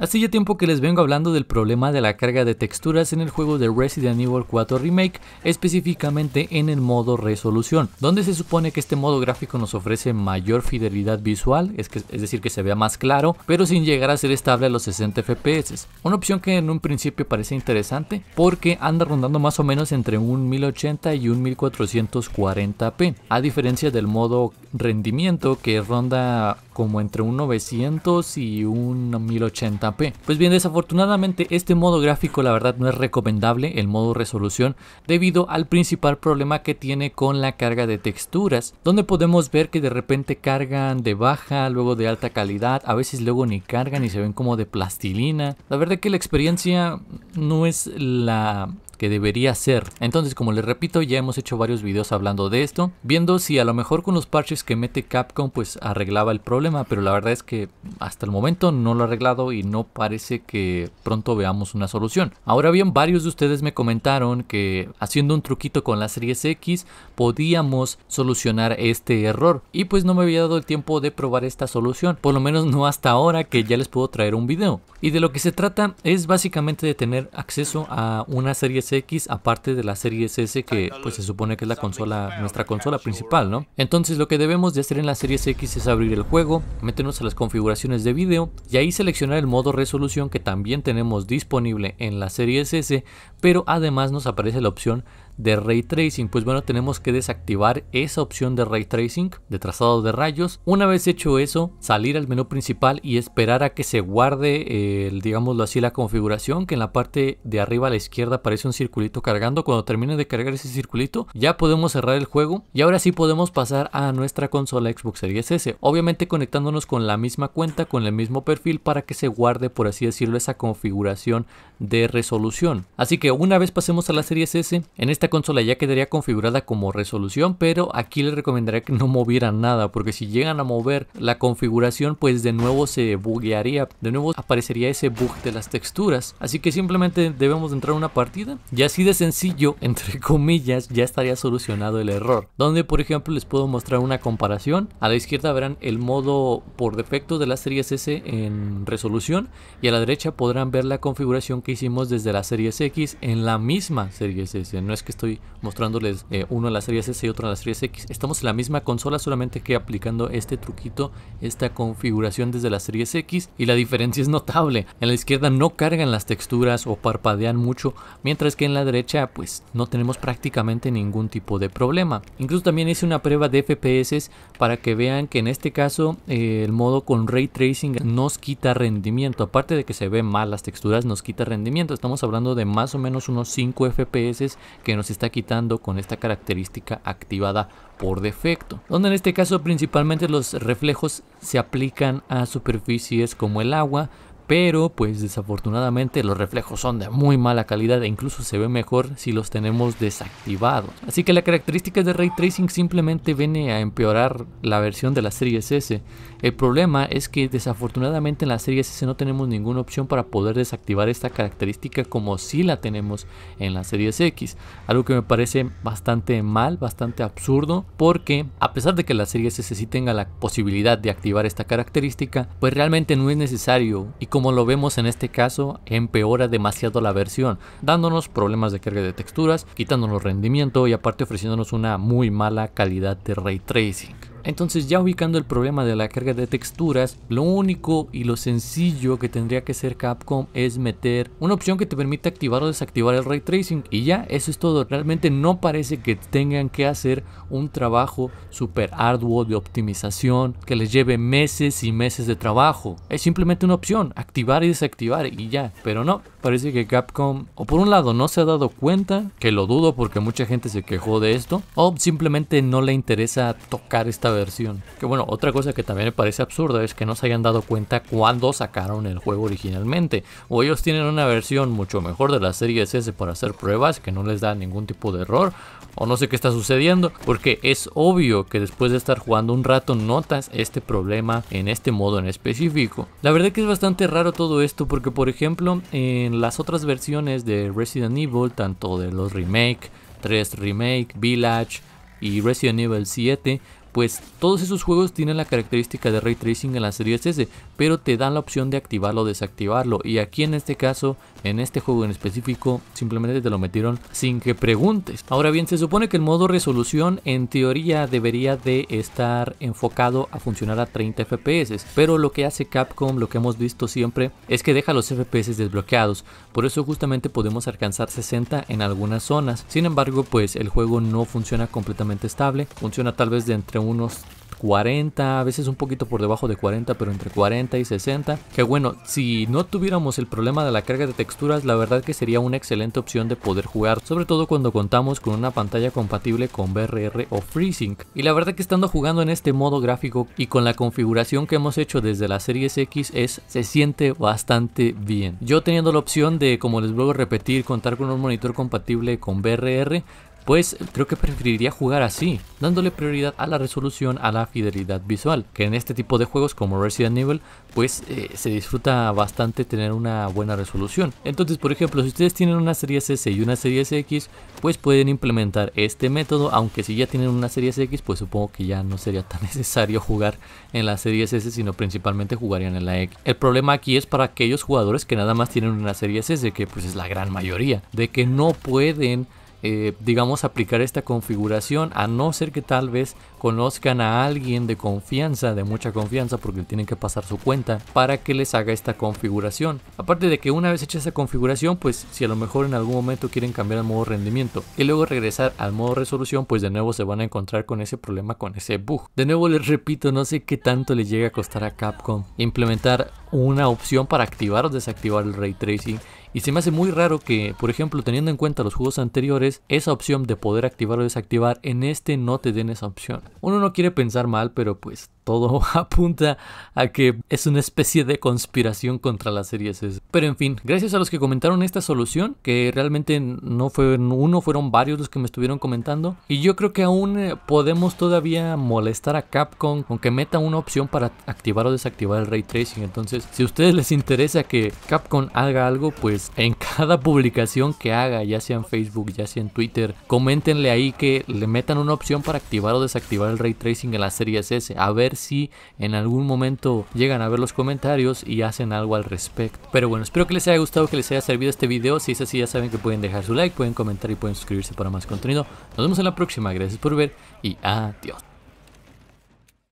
Hace ya tiempo que les vengo hablando del problema de la carga de texturas en el juego de Resident Evil 4 Remake, específicamente en el modo resolución, donde se supone que este modo gráfico nos ofrece mayor fidelidad visual, es, es decir que se vea más claro, pero sin llegar a ser estable a los 60 FPS. Una opción que en un principio parece interesante porque anda rondando más o menos entre un 1080 y un 1440p, a diferencia del modo rendimiento que ronda como entre un 900 y un 1080p. Pues bien, desafortunadamente este modo gráfico la verdad no es recomendable, el modo resolución, debido al principal problema que tiene con la carga de texturas, donde podemos ver que de repente cargan de baja, luego de alta calidad, a veces luego ni cargan y se ven como de plastilina. La verdad que la experiencia no es la que debería ser. Entonces, como les repito, ya hemos hecho varios videos hablando de esto, viendo si a lo mejor con los parches que mete Capcom pues arreglaba el problema, pero la verdad es que hasta el momento no lo ha arreglado y no parece que pronto veamos una solución. Ahora bien, varios de ustedes me comentaron que haciendo un truquito con la Series X podíamos solucionar este error y pues no me había dado el tiempo de probar esta solución, por lo menos no hasta ahora que ya les puedo traer un video. Y de lo que se trata es básicamente de tener acceso a una Series X, aparte de la serie S, que pues se supone que es la consola, nuestra consola principal, ¿no? Entonces lo que debemos de hacer en la serie X es abrir el juego, meternos a las configuraciones de vídeo y ahí seleccionar el modo resolución que también tenemos disponible en la serie S, pero además nos aparece la opción de ray tracing, pues bueno, tenemos que desactivar esa opción de ray tracing, de trazado de rayos. Una vez hecho eso, salir al menú principal y esperar a que se guarde, el, digámoslo así, la configuración, que en la parte de arriba a la izquierda aparece un circulito cargando. Cuando termine de cargar ese circulito, ya podemos cerrar el juego y ahora sí podemos pasar a nuestra consola Xbox Series S. Obviamente conectándonos con la misma cuenta, con el mismo perfil para que se guarde, por así decirlo, esa configuración de resolución. Así que una vez pasemos a la Series S, en esta consola ya quedaría configurada como resolución, pero aquí les recomendaría que no movieran nada, porque si llegan a mover la configuración, pues de nuevo se buguearía, de nuevo aparecería ese bug de las texturas. Así que simplemente debemos entrar a una partida y así de sencillo, entre comillas, ya estaría solucionado el error. Donde por ejemplo les puedo mostrar una comparación. A la izquierda verán el modo por defecto de la serie S en resolución y a la derecha podrán ver la configuración que hicimos desde la serie X en la misma serie S. No es que estoy mostrándoles eh, uno en la series S y otro en la series X. Estamos en la misma consola, solamente que aplicando este truquito, esta configuración desde la series X y la diferencia es notable. En la izquierda no cargan las texturas o parpadean mucho, mientras que en la derecha pues no tenemos prácticamente ningún tipo de problema. Incluso también hice una prueba de FPS para que vean que en este caso eh, el modo con ray tracing nos quita rendimiento. Aparte de que se ven mal las texturas, nos quita rendimiento. Estamos hablando de más o menos unos 5 FPS que nos se está quitando con esta característica activada por defecto, donde en este caso principalmente los reflejos se aplican a superficies como el agua, pero pues desafortunadamente los reflejos son de muy mala calidad e incluso se ve mejor si los tenemos desactivados. Así que la característica de Ray Tracing simplemente viene a empeorar la versión de la serie S. El problema es que desafortunadamente en la serie S no tenemos ninguna opción para poder desactivar esta característica como si la tenemos en la serie X. Algo que me parece bastante mal, bastante absurdo, porque a pesar de que la serie S sí tenga la posibilidad de activar esta característica, pues realmente no es necesario y como como lo vemos en este caso, empeora demasiado la versión, dándonos problemas de carga de texturas, quitándonos rendimiento y aparte ofreciéndonos una muy mala calidad de ray tracing. Entonces ya ubicando el problema de la carga de texturas, lo único y lo sencillo que tendría que hacer Capcom es meter una opción que te permite activar o desactivar el ray tracing y ya eso es todo. Realmente no parece que tengan que hacer un trabajo super arduo de optimización que les lleve meses y meses de trabajo. Es simplemente una opción, activar y desactivar y ya. Pero no, parece que Capcom o por un lado no se ha dado cuenta, que lo dudo porque mucha gente se quejó de esto, o simplemente no le interesa tocar esta versión. Que bueno, otra cosa que también me parece absurda es que no se hayan dado cuenta cuando sacaron el juego originalmente. O ellos tienen una versión mucho mejor de la serie S para hacer pruebas que no les da ningún tipo de error. O no sé qué está sucediendo. Porque es obvio que después de estar jugando un rato notas este problema en este modo en específico. La verdad que es bastante raro todo esto porque por ejemplo en las otras versiones de Resident Evil, tanto de los remake, 3 remake, Village, y Resident Evil 7 pues todos esos juegos tienen la característica de ray tracing en la serie S pero te dan la opción de activarlo o desactivarlo y aquí en este caso, en este juego en específico, simplemente te lo metieron sin que preguntes. Ahora bien, se supone que el modo resolución en teoría debería de estar enfocado a funcionar a 30 FPS, pero lo que hace Capcom, lo que hemos visto siempre, es que deja los FPS desbloqueados, por eso justamente podemos alcanzar 60 en algunas zonas. Sin embargo, pues el juego no funciona completamente estable, funciona tal vez de entre unos 40, a veces un poquito por debajo de 40, pero entre 40 y 60. Que bueno, si no tuviéramos el problema de la carga de texturas, la verdad que sería una excelente opción de poder jugar, sobre todo cuando contamos con una pantalla compatible con BRR o FreeSync. Y la verdad que estando jugando en este modo gráfico y con la configuración que hemos hecho desde la serie X es, se siente bastante bien. Yo teniendo la opción de, como les vuelvo a repetir, contar con un monitor compatible con BRR, pues creo que preferiría jugar así, dándole prioridad a la resolución, a la fidelidad visual, que en este tipo de juegos como Resident Evil, pues eh, se disfruta bastante tener una buena resolución. Entonces, por ejemplo, si ustedes tienen una serie S y una serie X, pues pueden implementar este método, aunque si ya tienen una serie X, pues supongo que ya no sería tan necesario jugar en la serie S, sino principalmente jugarían en la X. El problema aquí es para aquellos jugadores que nada más tienen una serie S, que pues es la gran mayoría, de que no pueden eh, digamos, aplicar esta configuración, a no ser que tal vez conozcan a alguien de confianza, de mucha confianza, porque tienen que pasar su cuenta para que les haga esta configuración. Aparte de que una vez hecha esa configuración, pues si a lo mejor en algún momento quieren cambiar el modo rendimiento y luego regresar al modo resolución, pues de nuevo se van a encontrar con ese problema, con ese bug. De nuevo les repito, no sé qué tanto le llega a costar a Capcom implementar una opción para activar o desactivar el ray tracing y se me hace muy raro que, por ejemplo, teniendo en cuenta los juegos anteriores, esa opción de poder activar o desactivar en este no te den esa opción. Uno no quiere pensar mal, pero pues todo apunta a que es una especie de conspiración contra las series S. Pero en fin, gracias a los que comentaron esta solución, que realmente no fue uno, fueron varios los que me estuvieron comentando. Y yo creo que aún eh, podemos todavía molestar a Capcom con que meta una opción para activar o desactivar el ray tracing. Entonces, si a ustedes les interesa que Capcom haga algo, pues en cada publicación que haga, ya sea en Facebook, ya sea en Twitter, coméntenle ahí que le metan una opción para activar o desactivar el ray tracing en las series S. A ver si en algún momento llegan a ver los comentarios y hacen algo al respecto. Pero bueno, espero que les haya gustado, que les haya servido este video. Si es así, ya saben que pueden dejar su like, pueden comentar y pueden suscribirse para más contenido. Nos vemos en la próxima. Gracias por ver y adiós.